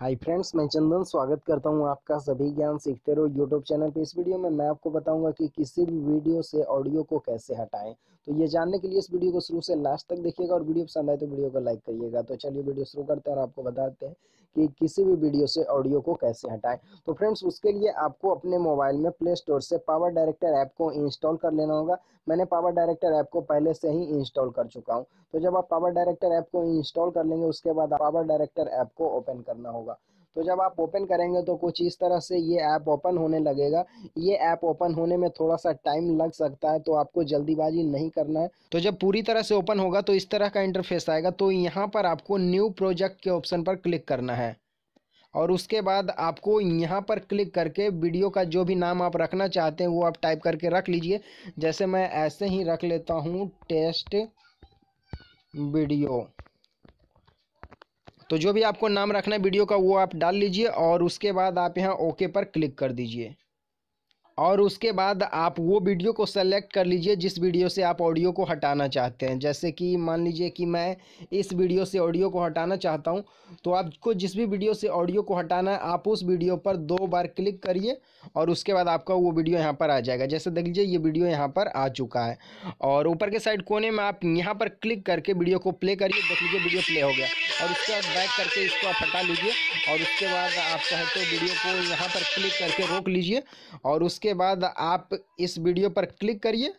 hi friends मैं चंदन स्वागत करता हूं आपका सभी ज्ञान सीखते रहो यूट्यूब चैनल पे इस वीडियो में मैं आपको बताऊंगा कि किसी भी वीडियो से ऑडियो को कैसे हटाएं तो ये जानने के लिए इस वीडियो को शुरू से लास्ट तक देखिएगा और वीडियो पसंद आए तो वीडियो को लाइक करिएगा तो चलिए वीडियो शुरू करते हैं और आपको बताते हैं कि किसी भी वीडियो से ऑडियो को कैसे हटाएं तो फ्रेंड्स उसके लिए आपको अपने मोबाइल में प्ले स्टोर से पावर डायरेक्टर ऐप को इंस्टॉल कर लेना होगा मैंने पावर डायरेक्टर ऐप को पहले से ही इंस्टॉल कर चुका हूँ तो जब आप पावर डायरेक्टर ऐप को इंस्टॉल कर लेंगे उसके बाद पावर डायरेक्टर ऐप को ओपन करना होगा होगा तो जब आप ओपन करेंगे तो कुछ इस तरह से ये ऐप ओपन होने लगेगा ये ऐप ओपन होने में थोड़ा सा टाइम लग सकता है तो आपको जल्दीबाजी नहीं करना है तो जब पूरी तरह से ओपन होगा तो इस तरह का इंटरफेस आएगा तो यहाँ पर आपको न्यू प्रोजेक्ट के ऑप्शन पर क्लिक करना है और उसके बाद आपको यहाँ पर क्लिक करके वीडियो का जो भी नाम आप रखना चाहते हैं वो आप टाइप करके रख लीजिए जैसे मैं ऐसे ही रख लेता हूँ टेस्ट वीडियो तो जो भी आपको नाम रखना है वीडियो का वो आप डाल लीजिए और उसके बाद आप यहाँ ओके पर क्लिक कर दीजिए और उसके बाद आप वो वीडियो को सेलेक्ट कर लीजिए जिस वीडियो से आप ऑडियो को हटाना चाहते हैं जैसे कि मान लीजिए कि मैं इस वीडियो से ऑडियो को हटाना चाहता हूँ तो आपको जिस भी वीडियो से ऑडियो को हटाना है आप उस वीडियो पर दो बार क्लिक करिए और उसके बाद आपका वो वीडियो यहाँ पर आ जाएगा जैसे देख लीजिए ये वीडियो यहाँ पर आ चुका है और ऊपर के साइड कोने में आप यहाँ पर क्लिक करके वीडियो को प्ले करिए देख लीजिए वीडियो प्ले हो गया और उसके बाद बैक करके इसको आप हटा लीजिए और उसके बाद आप चाहे तो वीडियो को यहाँ पर क्लिक करके रोक लीजिए और उसके उसके बाद आप इस वीडियो पर क्लिक करिए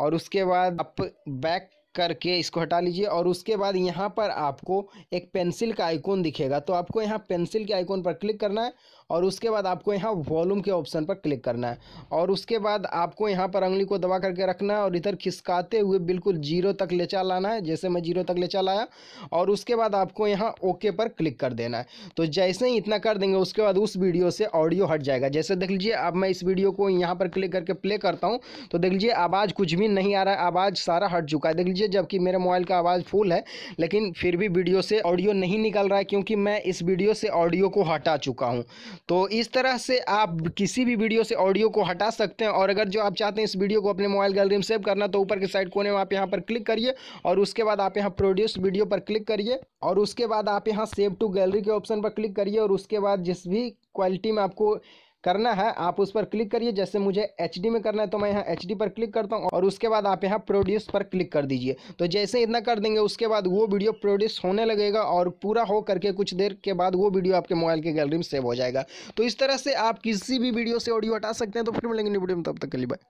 और उसके बाद आप बैक करके इसको हटा लीजिए और उसके बाद यहाँ पर आपको एक पेंसिल का आइकॉन दिखेगा तो आपको यहाँ पेंसिल के आइकॉन पर क्लिक करना है और उसके बाद आपको यहाँ वॉल्यूम के ऑप्शन पर क्लिक करना है और उसके बाद आपको यहाँ पर अंगली को दबा करके रखना है और इधर खिसकाते हुए बिल्कुल जीरो तक ले चल आना है जैसे मैं जीरो तक ले चल आया और उसके बाद आपको यहाँ ओके पर क्लिक कर देना है तो जैसे ही इतना कर देंगे उसके बाद उस वीडियो से ऑडियो हट जाएगा जैसे देख लीजिए अब मैं इस वीडियो को यहाँ पर क्लिक करके प्ले करता हूँ तो देख लीजिए आवाज़ कुछ भी नहीं आ रहा है आवाज़ सारा हट चुका है देख लीजिए लीजिए जबकि मेरे मोबाइल का आवाज़ फुल है लेकिन फिर भी वीडियो से ऑडियो नहीं निकल रहा है क्योंकि मैं इस वीडियो से ऑडियो को हटा चुका हूँ तो इस तरह से आप किसी भी वीडियो से ऑडियो को हटा सकते हैं और अगर जो आप चाहते हैं इस वीडियो को अपने मोबाइल गैलरी में सेव करना तो ऊपर के साइड कोने में आप यहाँ पर क्लिक करिए और उसके बाद आप यहाँ प्रोड्यूस वीडियो पर क्लिक करिए और उसके बाद आप यहाँ सेव टू गैलरी के ऑप्शन पर क्लिक करिए और उसके बाद जिस भी क्वालिटी में आपको करना है आप उस पर क्लिक करिए जैसे मुझे एच में करना है तो मैं यहाँ एच पर क्लिक करता हूँ और उसके बाद आप यहाँ प्रोड्यूस पर क्लिक कर दीजिए तो जैसे इतना कर देंगे उसके बाद वो वीडियो प्रोड्यूस होने लगेगा और पूरा हो करके कुछ देर के बाद वो वीडियो आपके मोबाइल की गैलरी में सेव हो जाएगा तो इस तरह से आप किसी भी वीडियो से ऑडियो हटा सकते हैं तो फिर मिलेंगे वीडियो में तब तक के लिए बाय